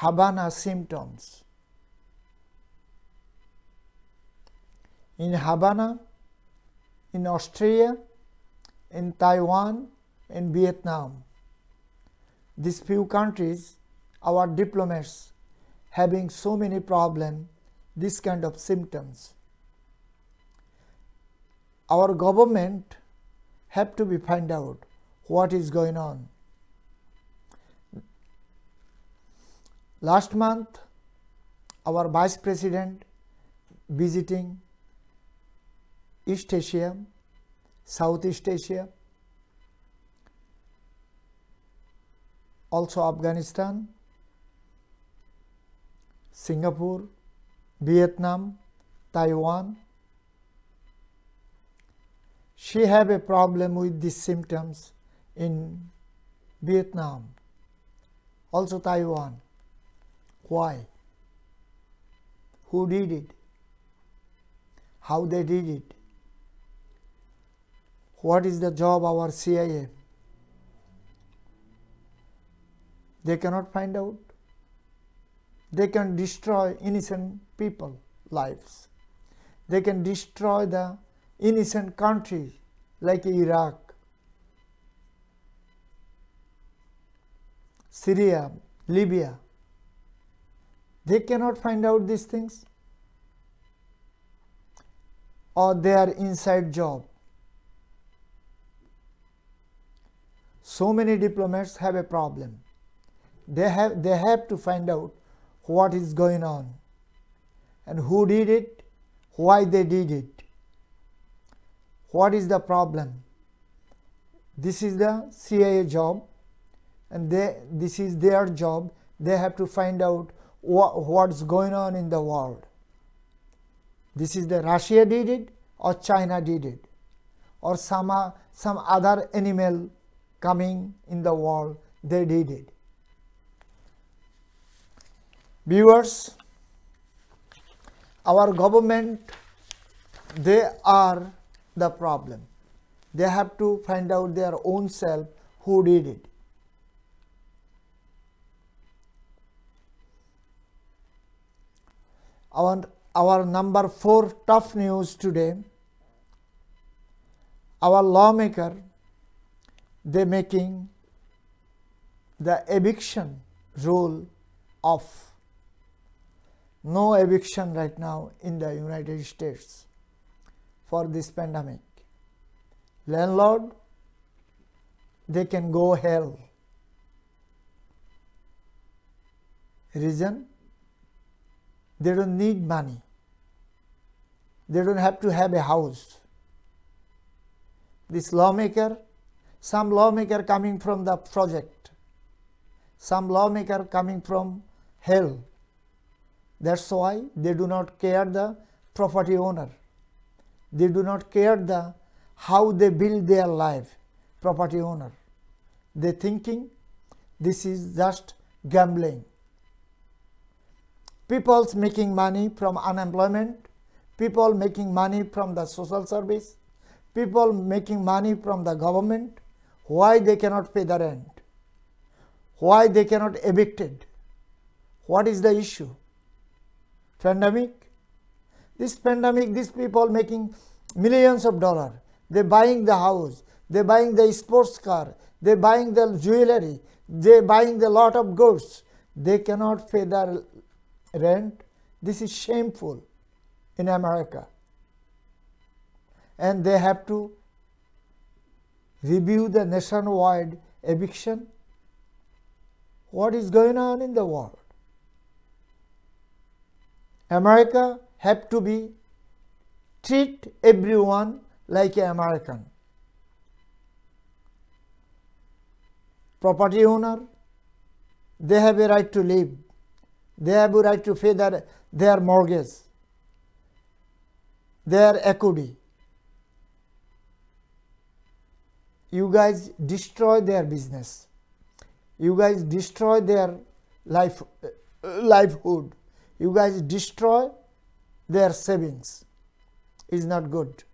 Havana symptoms. In Havana, in Austria, in Taiwan, in Vietnam. These few countries, our diplomats having so many problems, this kind of symptoms. Our government have to be find out what is going on Last month, our Vice President visiting East Asia, Southeast Asia, also Afghanistan, Singapore, Vietnam, Taiwan. She have a problem with these symptoms in Vietnam, also Taiwan. Why? Who did it? How they did it? What is the job of our CIA? They cannot find out. They can destroy innocent people lives. They can destroy the innocent countries like Iraq, Syria, Libya, they cannot find out these things or they are inside job. So many diplomats have a problem. They have, they have to find out what is going on and who did it, why they did it, what is the problem. This is the CIA job and they, this is their job. They have to find out what's going on in the world. This is the Russia did it or China did it or some, uh, some other animal coming in the world, they did it. Viewers, our government, they are the problem. They have to find out their own self who did it. our, our number 4 tough news today our lawmaker they making the eviction rule off no eviction right now in the united states for this pandemic landlord they can go hell reason they don't need money. They don't have to have a house. This lawmaker, some lawmaker coming from the project, some lawmaker coming from hell. That's why they do not care the property owner. They do not care the how they build their life, property owner. They thinking this is just gambling people's making money from unemployment, people making money from the social service, people making money from the government, why they cannot pay the rent, why they cannot evicted, what is the issue? Pandemic. This pandemic, these people making millions of dollars, they buying the house, they buying the sports car, they buying the jewelry, they buying the lot of goods, they cannot pay the rent. This is shameful in America. And they have to review the nationwide eviction. What is going on in the world? America have to be treat everyone like an American. Property owner, they have a right to live. They have a right to pay their, their mortgage, their equity. You guys destroy their business. You guys destroy their life, uh, livelihood. You guys destroy their savings. Is not good.